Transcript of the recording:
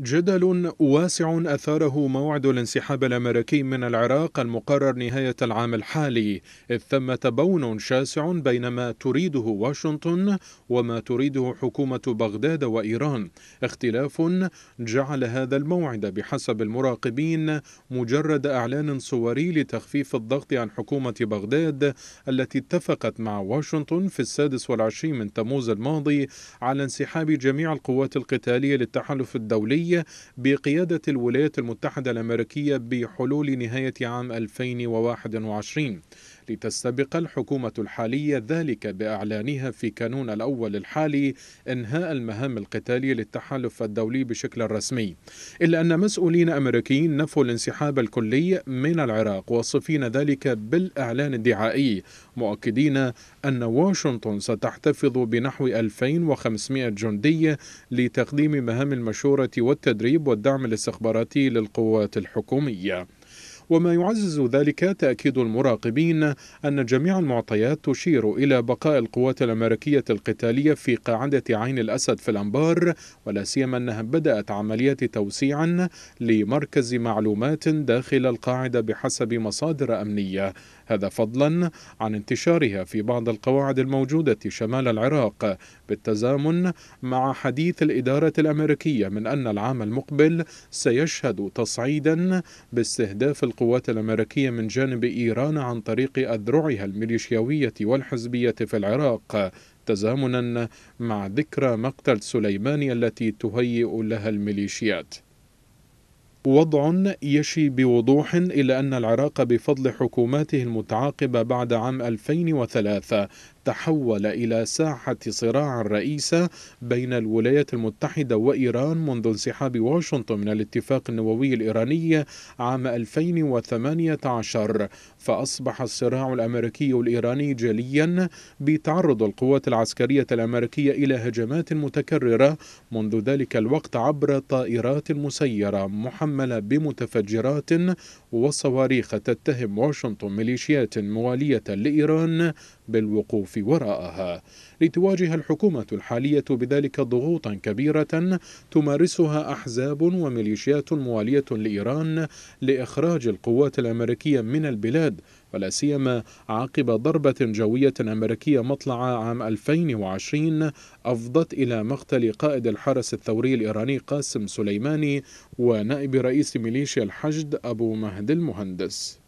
جدل واسع أثاره موعد الانسحاب الأمريكي من العراق المقرر نهاية العام الحالي إذ ثم تبون شاسع بين ما تريده واشنطن وما تريده حكومة بغداد وإيران اختلاف جعل هذا الموعد بحسب المراقبين مجرد أعلان صوري لتخفيف الضغط عن حكومة بغداد التي اتفقت مع واشنطن في السادس والعشرين من تموز الماضي على انسحاب جميع القوات القتالية للتحالف الدولي الأمريكية بقيادة الولايات المتحدة الأمريكية بحلول نهاية عام 2021 لتستبق الحكومة الحالية ذلك بإعلانها في كانون الأول الحالي إنهاء المهام القتالية للتحالف الدولي بشكل رسمي إلا أن مسؤولين أمريكيين نفوا الانسحاب الكلي من العراق واصفين ذلك بالإعلان الدعائي مؤكدين أن واشنطن ستحتفظ بنحو 2500 جندي لتقديم مهام المشورة والتدريب والدعم الاستخباراتي للقوات الحكومية وما يعزز ذلك تأكيد المراقبين أن جميع المعطيات تشير إلى بقاء القوات الأمريكية القتالية في قاعدة عين الأسد في الأنبار ولا سيما أنها بدأت عمليات توسيع لمركز معلومات داخل القاعدة بحسب مصادر أمنية هذا فضلا عن انتشارها في بعض القواعد الموجودة شمال العراق بالتزامن مع حديث الإدارة الأمريكية من أن العام المقبل سيشهد تصعيدا باستهداف القاعدة القوات الأمريكية من جانب إيران عن طريق أذرعها الميليشياوية والحزبية في العراق تزامنا مع ذكرى مقتل سليماني التي تهيئ لها الميليشيات وضع يشي بوضوح إلى أن العراق بفضل حكوماته المتعاقبة بعد عام 2003 تحول إلى ساحة صراع رئيسة بين الولايات المتحدة وإيران منذ انسحاب واشنطن من الاتفاق النووي الإيراني عام 2018 فأصبح الصراع الأمريكي الإيراني جليا بتعرض القوات العسكرية الأمريكية إلى هجمات متكررة منذ ذلك الوقت عبر طائرات مسيرة محملة بمتفجرات وصواريخ تتهم واشنطن ميليشيات موالية لإيران بالوقوف وراءها لتواجه الحكومة الحالية بذلك ضغوطا كبيرة تمارسها أحزاب وميليشيات موالية لإيران لإخراج القوات الأمريكية من البلاد ولا سيما عقب ضربة جوية أمريكية مطلع عام 2020 أفضت إلى مقتل قائد الحرس الثوري الإيراني قاسم سليماني ونائب رئيس ميليشيا الحشد أبو مهد المهندس